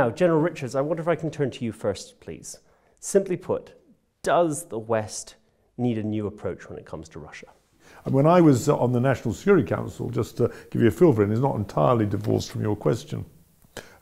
Now, General Richards, I wonder if I can turn to you first, please. Simply put, does the West need a new approach when it comes to Russia? And when I was on the National Security Council, just to give you a feel for it, it's not entirely divorced from your question.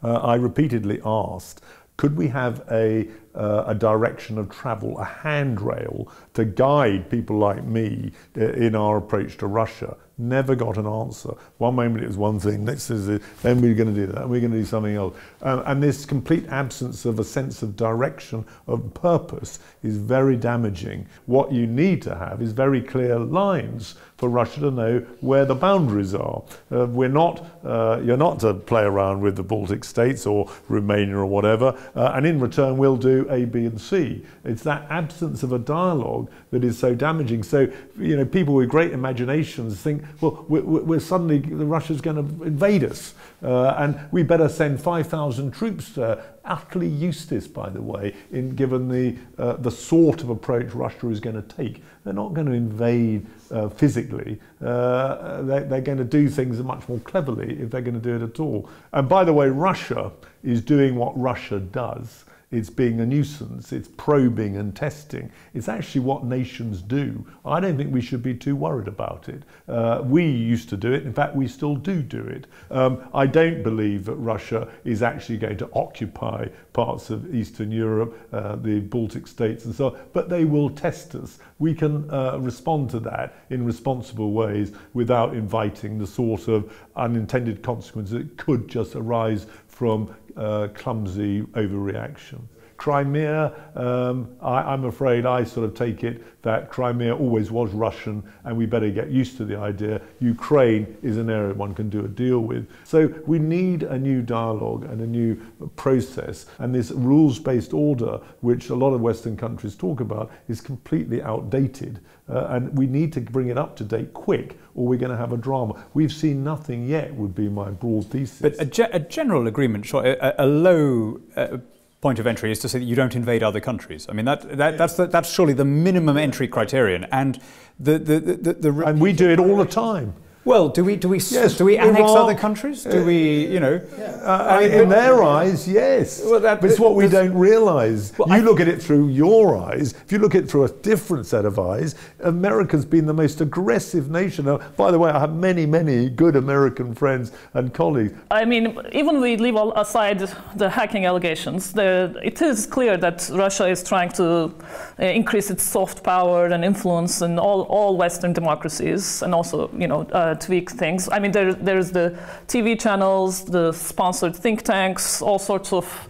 Uh, I repeatedly asked, could we have a, uh, a direction of travel, a handrail to guide people like me uh, in our approach to Russia? never got an answer. One moment it was one thing, next is it, then we're going to do that, and we're going to do something else. Um, and this complete absence of a sense of direction, of purpose, is very damaging. What you need to have is very clear lines for Russia to know where the boundaries are. Uh, we're not, uh, you're not to play around with the Baltic states or Romania or whatever, uh, and in return we'll do A, B, and C. It's that absence of a dialogue that is so damaging. So, you know, people with great imaginations think, well, we're, we're suddenly, Russia's going to invade us, uh, and we better send 5,000 troops there utterly useless, by the way, in, given the, uh, the sort of approach Russia is going to take. They're not going to invade uh, physically, uh, they're, they're, going to do things much more cleverly if they're going to do it at all. And by the way, Russia is doing what Russia does it's being a nuisance, it's probing and testing. It's actually what nations do. I don't think we should be too worried about it. Uh, we used to do it, in fact, we still do do it. Um, I don't believe that Russia is actually going to occupy parts of Eastern Europe, uh, the Baltic states, and so on, but they will test us. We can uh, respond to that in responsible ways without inviting the sort of unintended consequences that could just arise from uh, clumsy overreaction. Crimea, um, I, am afraid I sort of take it that Crimea always was Russian and we better get used to the idea Ukraine is an area one can do a deal with. So we need a new dialogue and a new process. And this rules based order, which a lot of Western countries talk about, is completely outdated. Uh, and we need to bring it up to date quick or we're going to have a drama. We've seen nothing yet, would be my broad thesis. But a, ge- a general agreement, sure, a, a low. Uh, point of entry is to say that you don't invade other countries. I mean, that, that, that's, the, that's surely the minimum entry criterion. And, the, the, the, the and we do it all the time. Well, do we do we yes, do we annex other countries? Do we uh, you know? Yeah. Uh, I in their eyes, yes. Well, that, but it's what we don't realise. Well, you I, look at it through your eyes. If you look at it through a different set of eyes, America's been the most aggressive nation. Now, by the way, I have many many good American friends and colleagues. I mean, even we leave aside the hacking allegations, the, it is clear that Russia is trying to uh, increase its soft power and influence in all all Western democracies, and also you know. Uh, tweak things. I mean, there, there's the TV channels, the sponsored think tanks, all sorts of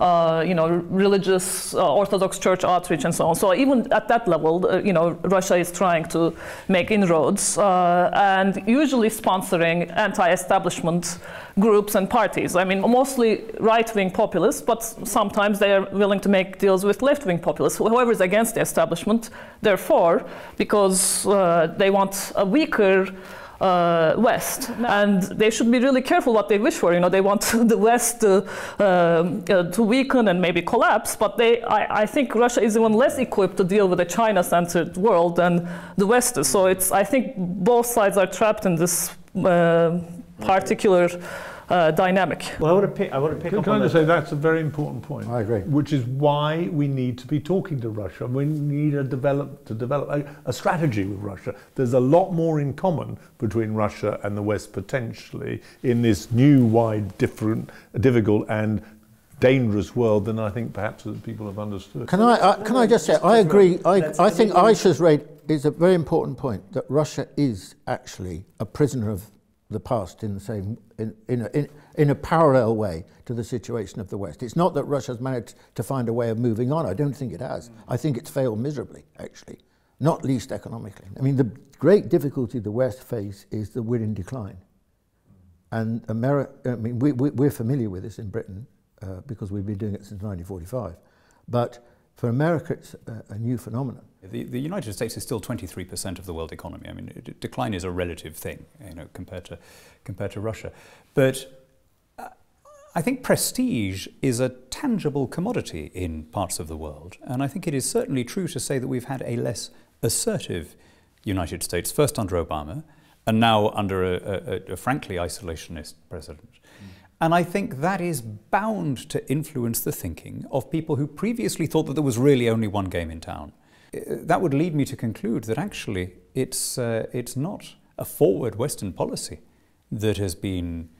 uh, you know, religious uh, Orthodox Church outreach and so on. So even at that level, uh, you know, Russia is trying to make inroads uh, and usually sponsoring anti-establishment groups and parties. I mean, mostly right-wing populists, but sometimes they are willing to make deals with left-wing populists. Whoever is against the establishment, therefore, because uh, they want a weaker uh, West, no. and they should be really careful what they wish for. You know, they want the West to, uh, uh, to weaken and maybe collapse, but they, I, I, think Russia is even less equipped to deal with a China-centered world than the West is. So it's, I think both sides are trapped in this uh, particular uh, dynamic. Well, I want to pick, I want to pick can, up can on I just say that's a very important point. I agree. Which is why we need to be talking to Russia. We need a develop, to develop a, a strategy with Russia. There's a lot more in common between Russia and the West potentially in this new, wide, different, difficult and dangerous world than I think perhaps that people have understood. Can I, uh, can I just say, I agree, I, I think Aisha's rate is a very important point, that Russia is actually a prisoner of the past in the same in, in, a, in, in a parallel way to the situation of the West. It's not that Russia's managed to find a way of moving on. I don't think it has. I think it's failed miserably, actually, not least economically. I mean, the great difficulty the West face is that we're in decline. And America, I mean, we, we, we're familiar with this in Britain uh, because we've been doing it since 1945. But for America, it's a, a new phenomenon. The, the, United States is still 23% of the world economy. I mean, decline is a relative thing, you know, compared to, compared to Russia. But uh, I think prestige is a tangible commodity in parts of the world. And I think it is certainly true to say that we've had a less assertive United States, first under Obama, and now under a, a, a frankly isolationist president. And I think that is bound to influence the thinking of people who previously thought that there was really only one game in town. Uh, that would lead me to conclude that actually it's, uh, it's not a forward Western policy that has been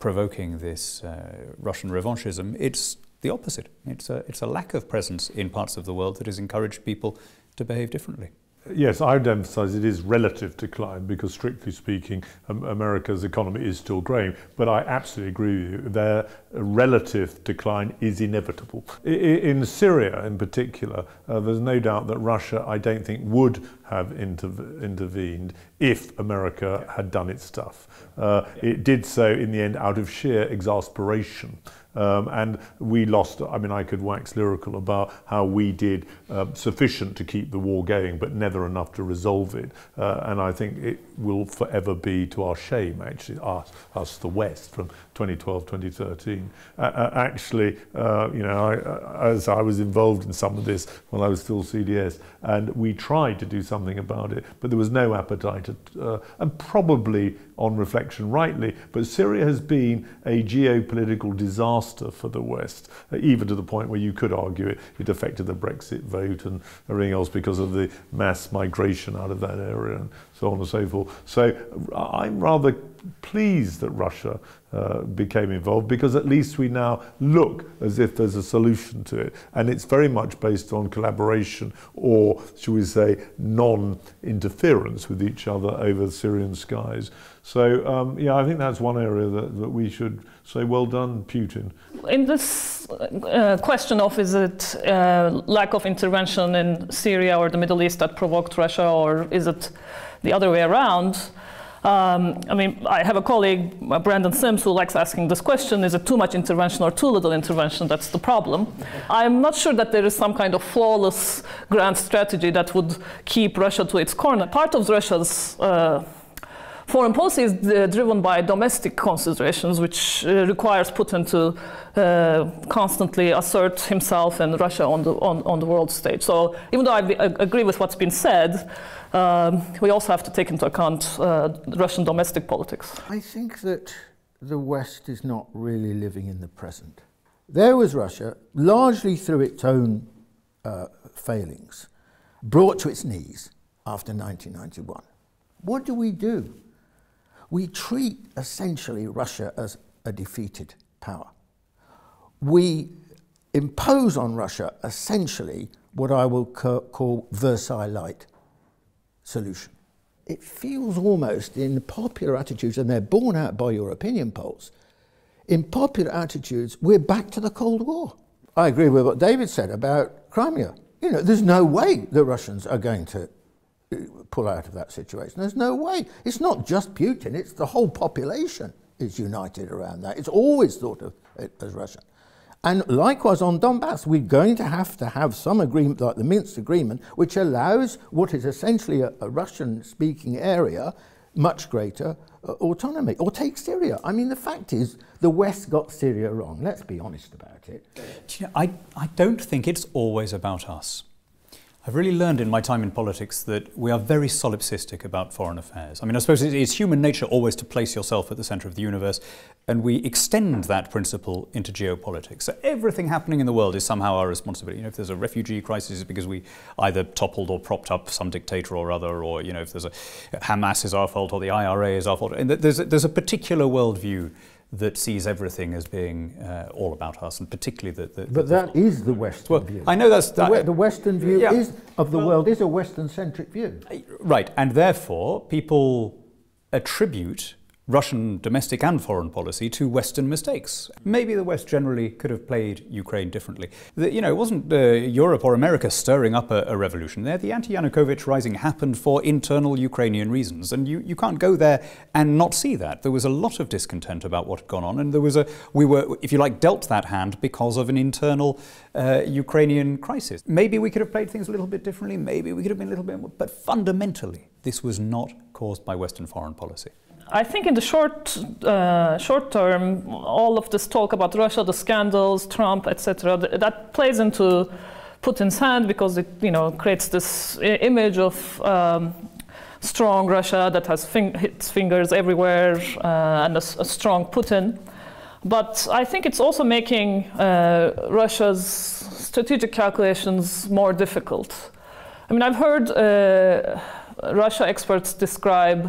provoking this uh, Russian revanchism. It's the opposite. It's a, it's a lack of presence in parts of the world that has encouraged people to behave differently. Yes, I would emphasise it is relative decline because, strictly speaking, America's economy is still growing. But I absolutely agree with you. Their relative decline is inevitable. In Syria, in particular, uh, there's no doubt that Russia, I don't think, would have interv intervened if America had done its stuff. Uh, it did so in the end out of sheer exasperation. Um, and we lost, I mean, I could wax lyrical about how we did uh, sufficient to keep the war going, but never enough to resolve it. Uh, and I think it will forever be to our shame, actually, us, us the West, from 2012, 2013. Uh, actually, you know, I, uh, as I was involved in some of this when I was still CDS, and we tried to do something about it, but there was no appetite. At, uh, and probably on reflection rightly, but Syria has been a geopolitical disaster for the West, uh, even to the point where you could argue it, it affected the Brexit vote and everything else because of the mass migration out of that area and so on and so forth. So uh, I'm rather pleased that Russia uh, became involved because at least we now look as if there's a solution to it. And it's very much based on collaboration or, should we say, non interference with each other over the Syrian skies. So, um, yeah, I think that's one area that, that we should say, well done, Putin. In this uh, question of is it uh, lack of intervention in Syria or the Middle East that provoked Russia, or is it the other way around? Um, I mean, I have a colleague, uh, Brandon Sims, who likes asking this question is it too much intervention or too little intervention? That's the problem. I'm not sure that there is some kind of flawless grand strategy that would keep Russia to its corner. Part of Russia's uh, foreign policy is uh, driven by domestic considerations, which uh, requires Putin to uh, constantly assert himself and Russia on the, on, on the world stage. So even though I agree with what's been said, um, we also have to take into account uh, Russian domestic politics. I think that the West is not really living in the present. There was Russia, largely through its own uh, failings, brought to its knees after 1991. What do we do? We treat essentially Russia as a defeated power. We impose on Russia essentially what I will call Versailles Light solution. It feels almost in popular attitudes, and they're borne out by your opinion polls, in popular attitudes, we're back to the Cold War. I agree with what David said about Crimea. You know, there's no way the Russians are going to uh, pull out of that situation. There's no way. It's not just Putin, it's the whole population is united around that. It's always thought of uh, as Russia. And likewise on Donbass, we're going to have to have some agreement like the Minsk Agreement, which allows what is essentially a, a Russian speaking area much greater uh, autonomy. Or take Syria. I mean, the fact is, the West got Syria wrong. Let's be honest about it. You know, I, I don't think it's always about us. I've really learned in my time in politics that we are very solipsistic about foreign affairs. I mean, I suppose it's human nature always to place yourself at the centre of the universe, and we extend that principle into geopolitics. So everything happening in the world is somehow our responsibility. You know, if there's a refugee crisis, it's because we either toppled or propped up some dictator or other, or, you know, if there's a Hamas is our fault or the IRA is our fault. And there's a, there's a particular worldview that sees everything as being uh, all about us, and particularly the. the but the, the, Western well, view. I know that's that, the, the, Western view yeah. is of the well, world is a Western centric view. Right, and therefore people attribute Russian domestic and foreign policy to Western mistakes. Maybe the West generally could have played Ukraine differently. The, you know, it wasn't uh, Europe or America stirring up a, a revolution there. The anti-Yanukovych rising happened for internal Ukrainian reasons, and you, you can't go there and not see that. There was a lot of discontent about what had gone on, and there was a we were, if you like, dealt that hand because of an internal uh, Ukrainian crisis. Maybe we could have played things a little bit differently. Maybe we could have been a little bit more, but fundamentally, this was not caused by Western foreign policy. I think in the short uh, short term, all of this talk about Russia, the scandals, Trump, etc., th that plays into Putin's hand because it you know creates this image of um, strong Russia that has its fingers everywhere uh, and a, a, strong Putin. But I think it's also making uh, Russia's strategic calculations more difficult. I mean, I've heard uh, Russia experts describe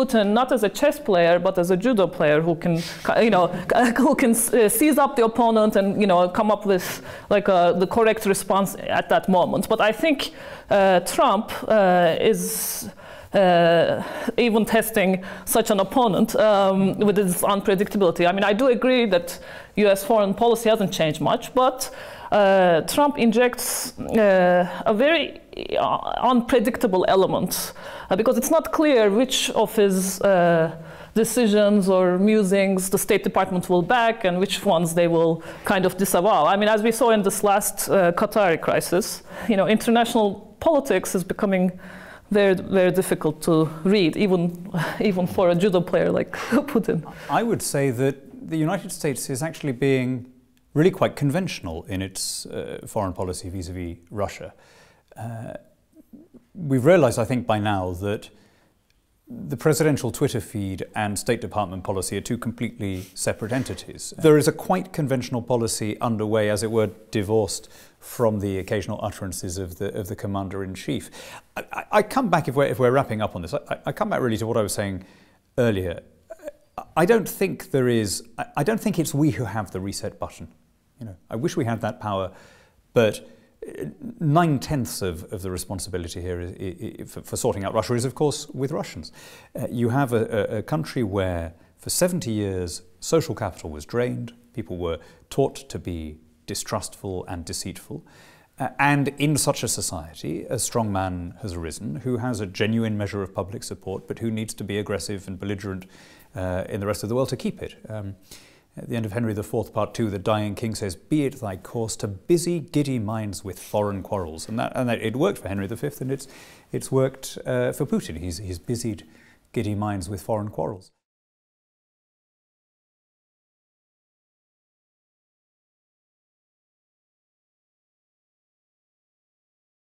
Putin not as a chess player but as a judo player who can, you know, who can uh, seize up the opponent and you know come up with like uh, the correct response at that moment. But I think uh, Trump uh, is. Uh, even testing such an opponent um, with its unpredictability. I mean, I do agree that U.S. foreign policy hasn't changed much, but uh, Trump injects uh, a very uh, unpredictable element uh, because it's not clear which of his uh, decisions or musings the State Department will back and which ones they will kind of disavow. I mean, as we saw in this last uh, Qatari crisis, you know, international politics is becoming very, very difficult to read, even, even for a judo player like Putin. I would say that the United States is actually being really quite conventional in its uh, foreign policy vis-à-vis Russia. Uh, we've realized, I think, by now that the presidential Twitter feed and State Department policy are two completely separate entities. There is a quite conventional policy underway, as it were, divorced from the occasional utterances of the of the commander in chief. I, I come back if we're if we're wrapping up on this. I, I come back really to what I was saying earlier I don't think there is, I don't think it's we who have the reset button. You know, I wish we had that power, but uh, nine tenths of, of the responsibility here is, is, for, for, sorting out Russia is, of course, with Russians. Uh, you have a, a, a, country where, for 70 years, social capital was drained, people were taught to be distrustful and deceitful. Uh, and in such a society, a strong man has arisen who has a genuine measure of public support, but who needs to be aggressive and belligerent uh, in the rest of the world to keep it. Um, at the end of Henry IV, Part Two, the dying king says, "Be it thy course to busy giddy minds with foreign quarrels," and that, and that it worked for Henry V, and it's it's worked uh, for Putin. He's he's busied giddy minds with foreign quarrels.